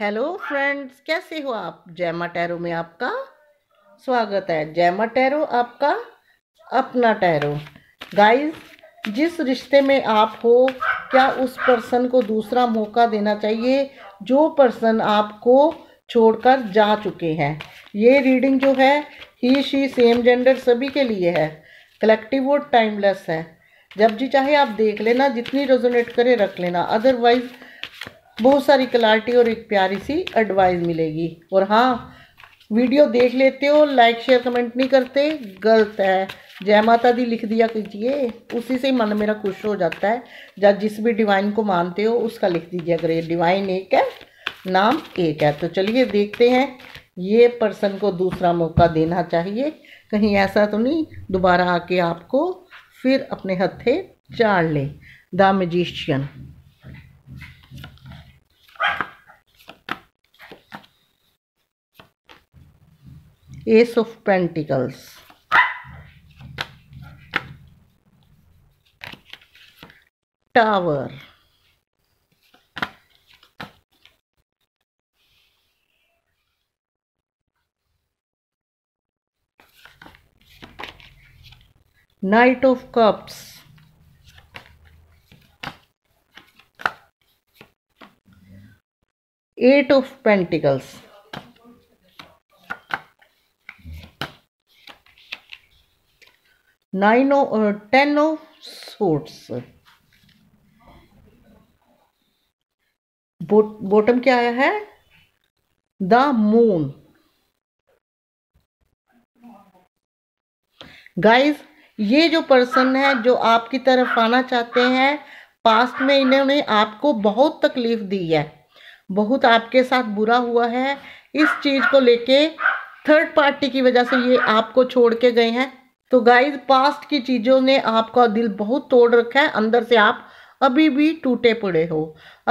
hello friends कैसे हो आप जैमा टैरो में आपका स्वागत है जैमा टैरो आपका अपना टैरो गाइस जिस रिश्ते में आप हो क्या उस पर्सन को दूसरा मौका देना चाहिए जो पर्सन आपको छोड़कर जा चुके हैं ये रीडिंग जो है ही शी सेम जेंडर सभी के लिए है कलेक्टिव और टाइमलेस है जब जी चाहे आप देख लेना जितनी रेजोनेट करे रख लेना अदरवाइज़ बहुत सारी क्लैरिटी और एक प्यारी सी एडवाइस मिलेगी और हाँ वीडियो देख लेते हो लाइक शेयर कमेंट नहीं करते गलत है जय माता दी लिख दिया कीजिए उसी से मन मेरा खुश हो जाता है जब जिस भी डिवाइन को मानते हो उसका लिख दीजिए अगर ये डिवाइन एक है नाम एक है तो चलिए देखते हैं ये पर्सन को दूसरा मौका देना चाहिए कहीं ऐसा तो नहीं दोबारा आके आपको फिर अपने हथे चाड़ लें the magician ace of pentacles tower knight of cups eight of pentacles nine of ten of swords bottom क्या आया है द मून गाइस ये जो पर्सन है जो आपकी तरफ आना चाहते हैं पास्ट में इन्होंने आपको बहुत तकलीफ दी है बहुत आपके साथ बुरा हुआ है इस चीज़ को लेके थर्ड पार्टी की वजह से ये आपको छोड़ के गए हैं तो गाइज पास्ट की चीज़ों ने आपका दिल बहुत तोड़ रखा है अंदर से आप अभी भी टूटे पड़े हो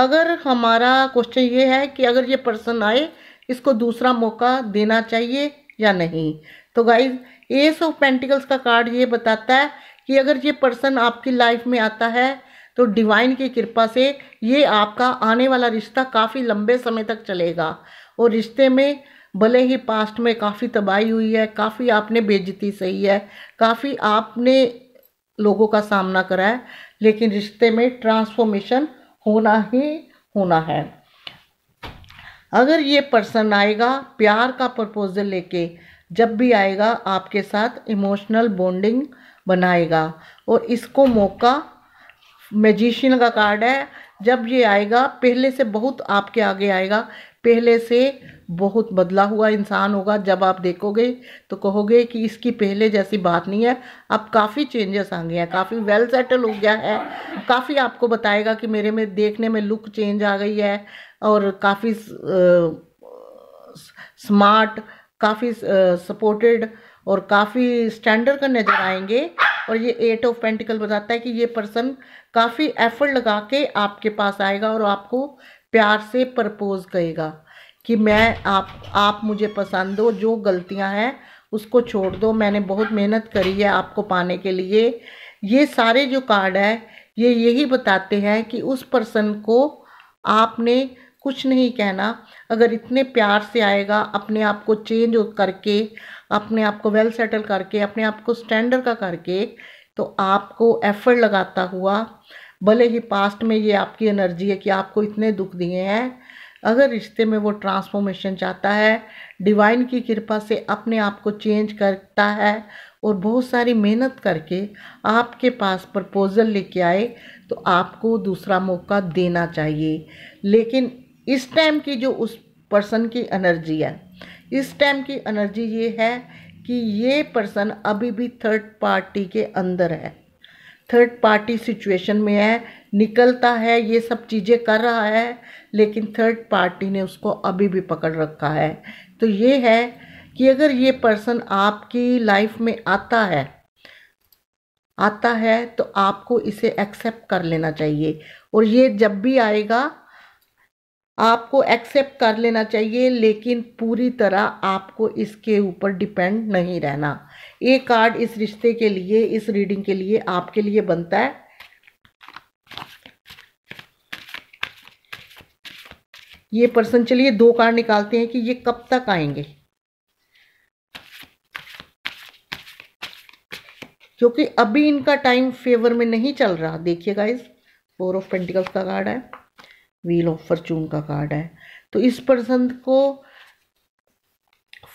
अगर हमारा क्वेश्चन ये है कि अगर ये पर्सन आए इसको दूसरा मौका देना चाहिए या नहीं तो गाइज एस ऑफ पेंटिकल्स का कार्ड ये बताता है कि अगर ये पर्सन आपकी लाइफ में आता है तो डिवाइन की कृपा से ये आपका आने वाला रिश्ता काफ़ी लंबे समय तक चलेगा और रिश्ते में भले ही पास्ट में काफ़ी तबाही हुई है काफ़ी आपने बेजती सही है काफ़ी आपने लोगों का सामना करा है लेकिन रिश्ते में ट्रांसफॉर्मेशन होना ही होना है अगर ये पर्सन आएगा प्यार का प्रपोजल लेके जब भी आएगा आपके साथ इमोशनल बॉन्डिंग बनाएगा और इसको मौका मैजिशियन का कार्ड है जब ये आएगा पहले से बहुत आपके आगे आएगा पहले से बहुत बदला हुआ इंसान होगा जब आप देखोगे तो कहोगे कि इसकी पहले जैसी बात नहीं है अब काफ़ी चेंजेस आ गए हैं काफ़ी वेल सेटल हो गया है काफ़ी आपको बताएगा कि मेरे में देखने में लुक चेंज आ गई है और काफ़ी स्मार्ट काफ़ी सपोर्टेड और काफ़ी स्टैंडर्ड का नज़र आएंगे और ये एट ऑफ पेंटिकल बताता है कि ये पर्सन काफ़ी एफर्ट लगा के आपके पास आएगा और आपको प्यार से प्रपोज़ करेगा कि मैं आप आप मुझे पसंद हो जो गलतियां हैं उसको छोड़ दो मैंने बहुत मेहनत करी है आपको पाने के लिए ये सारे जो कार्ड है ये यही बताते हैं कि उस पर्सन को आपने कुछ नहीं कहना अगर इतने प्यार से आएगा अपने आप को चेंज करके अपने आप को वेल सेटल करके अपने आप को स्टैंडर्ड का करके तो आपको एफर्ट लगाता हुआ भले ही पास्ट में ये आपकी एनर्जी है कि आपको इतने दुख दिए हैं अगर रिश्ते में वो ट्रांसफॉर्मेशन चाहता है डिवाइन की कृपा से अपने आप को चेंज करता है और बहुत सारी मेहनत करके आपके पास प्रपोज़ल लेके आए तो आपको दूसरा मौका देना चाहिए लेकिन इस टाइम की जो उस पर्सन की एनर्जी है इस टाइम की एनर्जी ये है कि ये पर्सन अभी भी थर्ड पार्टी के अंदर है थर्ड पार्टी सिचुएशन में है निकलता है ये सब चीज़ें कर रहा है लेकिन थर्ड पार्टी ने उसको अभी भी पकड़ रखा है तो ये है कि अगर ये पर्सन आपकी लाइफ में आता है आता है तो आपको इसे एक्सेप्ट कर लेना चाहिए और ये जब भी आएगा आपको एक्सेप्ट कर लेना चाहिए लेकिन पूरी तरह आपको इसके ऊपर डिपेंड नहीं रहना ये कार्ड इस रिश्ते के लिए इस रीडिंग के लिए आपके लिए बनता है ये पर्सन चलिए दो कार्ड निकालते हैं कि ये कब तक आएंगे क्योंकि अभी इनका टाइम फेवर में नहीं चल रहा देखिए गाइज फोर ऑफ पेंटिकल्स का कार्ड है व्हील ऑफ फॉर्चून का कार्ड है तो इस पर्सन को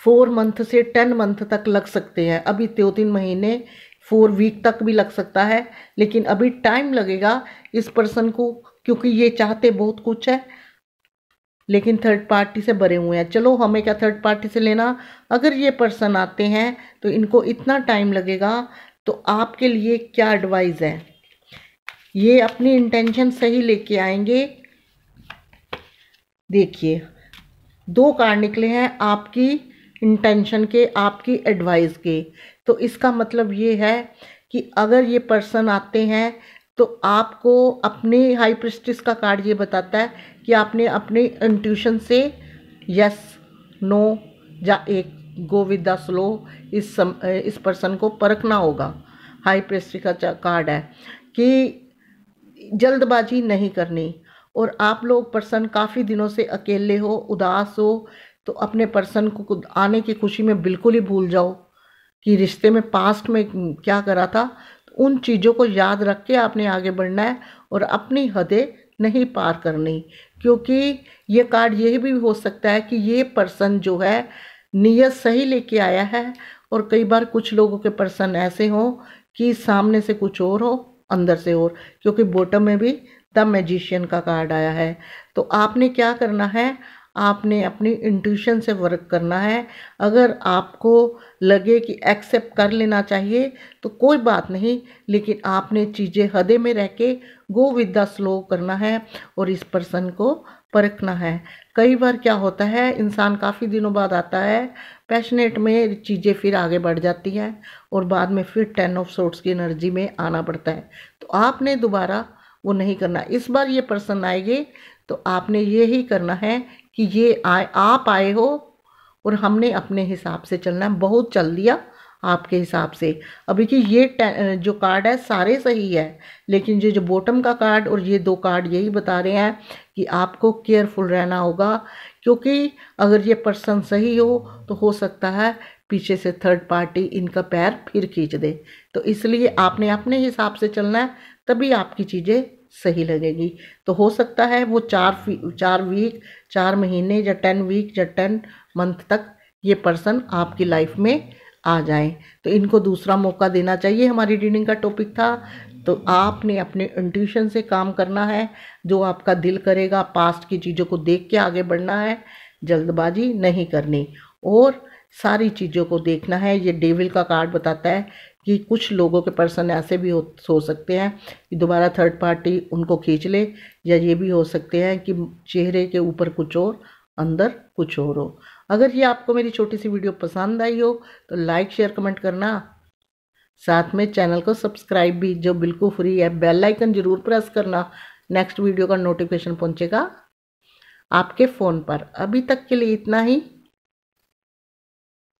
फोर मंथ से टेन मंथ तक लग सकते हैं अभी दो तीन महीने फोर वीक तक भी लग सकता है लेकिन अभी टाइम लगेगा इस पर्सन को क्योंकि ये चाहते बहुत कुछ है लेकिन थर्ड पार्टी से भरे हुए हैं चलो हमें क्या थर्ड पार्टी से लेना अगर ये पर्सन आते हैं तो इनको इतना टाइम लगेगा तो आपके लिए क्या एडवाइस है ये अपनी इंटेंशन सही लेके आएंगे देखिए दो कार्ड निकले हैं आपकी इंटेंशन के आपकी एडवाइस के तो इसका मतलब ये है कि अगर ये पर्सन आते हैं तो आपको अपने हाई प्रिस्टिस का कार्ड ये बताता है कि आपने अपने इंट्यूशन से यस नो या एक गो विद द स्लो इस सम, इस पर्सन को परखना होगा हाई प्रेस्टी का कार्ड है कि जल्दबाजी नहीं करनी और आप लोग पर्सन काफ़ी दिनों से अकेले हो उदास हो तो अपने पर्सन को आने की खुशी में बिल्कुल ही भूल जाओ कि रिश्ते में पास्ट में क्या करा था तो उन चीज़ों को याद रख के आपने आगे बढ़ना है और अपनी हदें नहीं पार करनी क्योंकि ये कार्ड यही भी हो सकता है कि ये पर्सन जो है नीयत सही लेके आया है और कई बार कुछ लोगों के पर्सन ऐसे हों कि सामने से कुछ और हो अंदर से और क्योंकि बॉटम में भी द मैजिशियन का कार्ड आया है तो आपने क्या करना है आपने अपनी इंट्यूशन से वर्क करना है अगर आपको लगे कि एक्सेप्ट कर लेना चाहिए तो कोई बात नहीं लेकिन आपने चीज़ें हदे में रह के गो विद द स्लो करना है और इस पर्सन को परखना है कई बार क्या होता है इंसान काफ़ी दिनों बाद आता है पैशनेट में चीज़ें फिर आगे बढ़ जाती हैं और बाद में फिर टेन ऑफ सोर्ट्स की एनर्जी में आना पड़ता है तो आपने दोबारा वो नहीं करना इस बार ये पर्सन आएंगे तो आपने ये ही करना है कि ये आए आप आए हो और हमने अपने हिसाब से चलना है बहुत चल दिया आपके हिसाब से अभी कि ये जो कार्ड है सारे सही है लेकिन ये जो बॉटम का कार्ड और ये दो कार्ड यही बता रहे हैं कि आपको केयरफुल रहना होगा क्योंकि अगर ये पर्सन सही हो तो हो सकता है पीछे से थर्ड पार्टी इनका पैर फिर खींच दे तो इसलिए आपने अपने हिसाब से चलना है तभी आपकी चीज़ें सही लगेगी तो हो सकता है वो चार चार वीक चार महीने या टेन वीक या टेन मंथ तक ये पर्सन आपकी लाइफ में आ जाए तो इनको दूसरा मौका देना चाहिए हमारी रीडिंग का टॉपिक था तो आपने अपने इंट्यूशन से काम करना है जो आपका दिल करेगा पास्ट की चीज़ों को देख के आगे बढ़ना है जल्दबाजी नहीं करनी और सारी चीज़ों को देखना है ये डेविल का कार्ड बताता है कि कुछ लोगों के पर्सन ऐसे भी हो सकते हैं कि दोबारा थर्ड पार्टी उनको खींच ले या ये भी हो सकते हैं कि चेहरे के ऊपर कुछ और अंदर कुछ और हो अगर ये आपको मेरी छोटी सी वीडियो पसंद आई हो तो लाइक शेयर कमेंट करना साथ में चैनल को सब्सक्राइब भी जो बिल्कुल फ्री है बेल आइकन ज़रूर प्रेस करना नेक्स्ट वीडियो का नोटिफिकेशन पहुंचेगा आपके फ़ोन पर अभी तक के लिए इतना ही